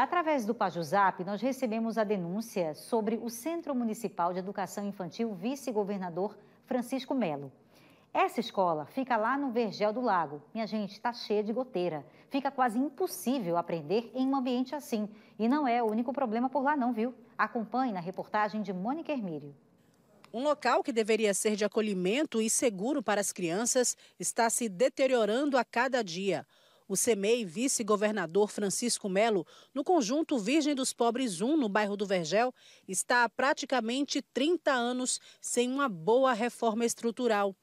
Através do Pajusap, nós recebemos a denúncia sobre o Centro Municipal de Educação Infantil Vice-Governador Francisco Melo. Essa escola fica lá no Vergel do Lago. Minha gente, está cheia de goteira. Fica quase impossível aprender em um ambiente assim. E não é o único problema por lá não, viu? Acompanhe na reportagem de Mônica Hermílio. Um local que deveria ser de acolhimento e seguro para as crianças está se deteriorando a cada dia. O CEMEI vice-governador Francisco Melo, no conjunto Virgem dos Pobres 1, no bairro do Vergel, está há praticamente 30 anos sem uma boa reforma estrutural.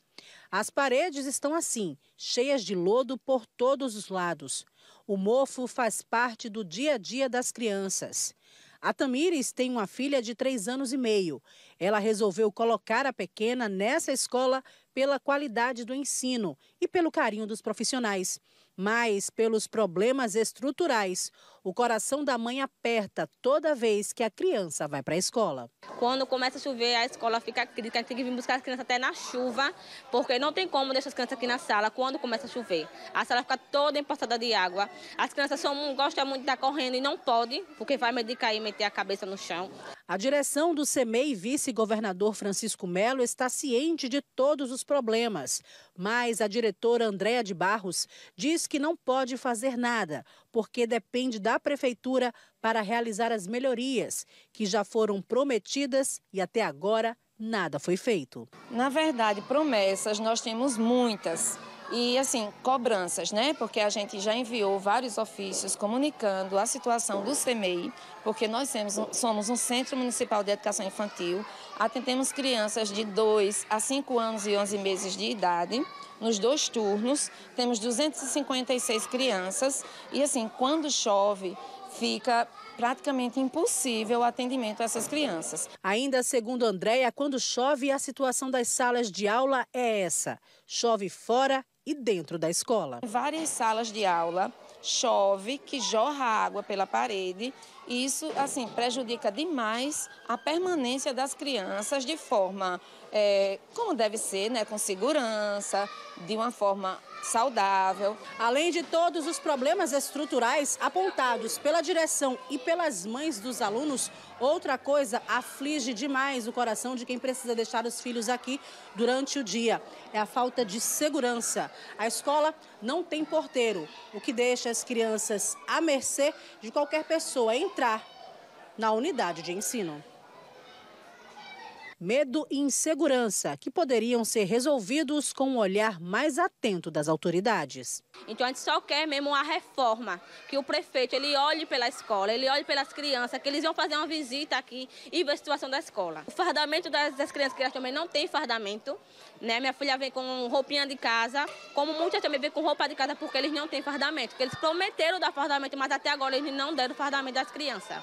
As paredes estão assim, cheias de lodo por todos os lados. O mofo faz parte do dia a dia das crianças. A Tamires tem uma filha de 3 anos e meio. Ela resolveu colocar a pequena nessa escola pela qualidade do ensino e pelo carinho dos profissionais mas pelos problemas estruturais. O coração da mãe aperta toda vez que a criança vai para a escola. Quando começa a chover, a escola fica crítica, a gente tem que vir buscar as crianças até na chuva, porque não tem como deixar as crianças aqui na sala quando começa a chover. A sala fica toda empassada de água. As crianças são, gostam muito de estar correndo e não podem, porque vai medicar e meter a cabeça no chão. A direção do CEMEI, vice-governador Francisco Melo, está ciente de todos os problemas, mas a diretora Andréa de Barros diz que não pode fazer nada, porque depende da prefeitura para realizar as melhorias que já foram prometidas e até agora nada foi feito. Na verdade, promessas nós temos muitas. E, assim, cobranças, né? Porque a gente já enviou vários ofícios comunicando a situação do CMEI, porque nós somos um Centro Municipal de Educação Infantil, atendemos crianças de 2 a 5 anos e 11 meses de idade, nos dois turnos, temos 256 crianças e, assim, quando chove, fica praticamente impossível o atendimento a essas crianças. Ainda segundo Andréia, quando chove, a situação das salas de aula é essa. Chove fora e dentro da escola. Em várias salas de aula chove, que jorra água pela parede, e isso assim prejudica demais a permanência das crianças de forma é, como deve ser, né, com segurança, de uma forma saudável. Além de todos os problemas estruturais apontados pela direção e pelas mães dos alunos, outra coisa aflige demais o coração de quem precisa deixar os filhos aqui durante o dia: é a falta de segurança. A escola não tem porteiro, o que deixa as crianças à mercê de qualquer pessoa entrar na unidade de ensino medo e insegurança que poderiam ser resolvidos com um olhar mais atento das autoridades. Então a gente só quer mesmo uma reforma, que o prefeito ele olhe pela escola, ele olhe pelas crianças, que eles vão fazer uma visita aqui e ver a situação da escola. O fardamento das, das crianças que elas também não tem fardamento, né? Minha filha vem com roupinha de casa, como muitas também vêm com roupa de casa porque eles não têm fardamento, porque eles prometeram dar fardamento, mas até agora eles não deram fardamento das crianças.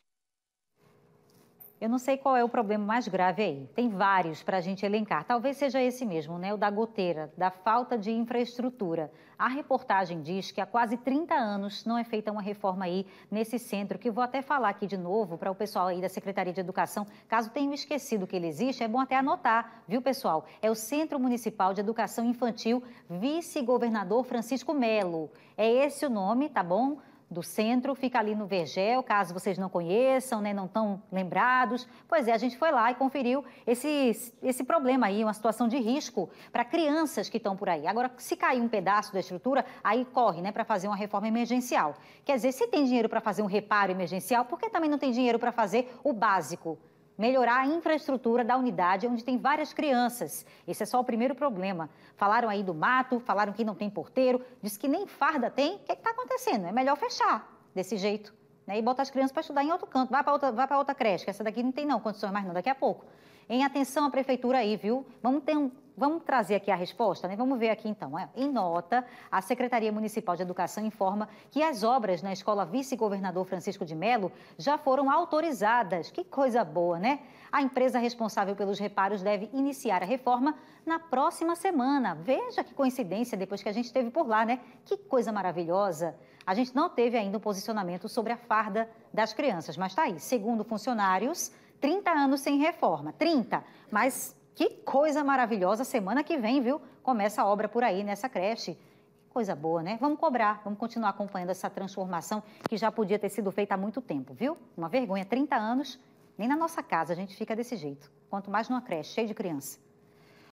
Eu não sei qual é o problema mais grave aí. Tem vários para a gente elencar. Talvez seja esse mesmo, né? O da goteira, da falta de infraestrutura. A reportagem diz que há quase 30 anos não é feita uma reforma aí nesse centro, que vou até falar aqui de novo para o pessoal aí da Secretaria de Educação. Caso tenham esquecido que ele existe, é bom até anotar, viu, pessoal? É o Centro Municipal de Educação Infantil Vice-Governador Francisco Melo. É esse o nome, tá bom? do centro, fica ali no Vergel, caso vocês não conheçam, né, não estão lembrados. Pois é, a gente foi lá e conferiu esse, esse problema aí, uma situação de risco para crianças que estão por aí. Agora, se cair um pedaço da estrutura, aí corre né, para fazer uma reforma emergencial. Quer dizer, se tem dinheiro para fazer um reparo emergencial, por que também não tem dinheiro para fazer o básico? melhorar a infraestrutura da unidade onde tem várias crianças. Esse é só o primeiro problema. Falaram aí do mato, falaram que não tem porteiro, diz que nem farda tem. O que é está acontecendo? É melhor fechar desse jeito. Né? E botar as crianças para estudar em outro canto. Vai para outra, outra creche, que essa daqui não tem não condições mais não, daqui a pouco. Em atenção à prefeitura aí, viu? Vamos ter um, Vamos trazer aqui a resposta, né? Vamos ver aqui então. É. Em nota, a Secretaria Municipal de Educação informa que as obras na escola Vice-Governador Francisco de Melo já foram autorizadas. Que coisa boa, né? A empresa responsável pelos reparos deve iniciar a reforma na próxima semana. Veja que coincidência depois que a gente esteve por lá, né? Que coisa maravilhosa. A gente não teve ainda um posicionamento sobre a farda das crianças, mas está aí. Segundo funcionários, 30 anos sem reforma. 30, mas que coisa maravilhosa! Semana que vem, viu? Começa a obra por aí nessa creche. Coisa boa, né? Vamos cobrar, vamos continuar acompanhando essa transformação que já podia ter sido feita há muito tempo, viu? Uma vergonha, 30 anos, nem na nossa casa a gente fica desse jeito. Quanto mais numa creche cheia de criança.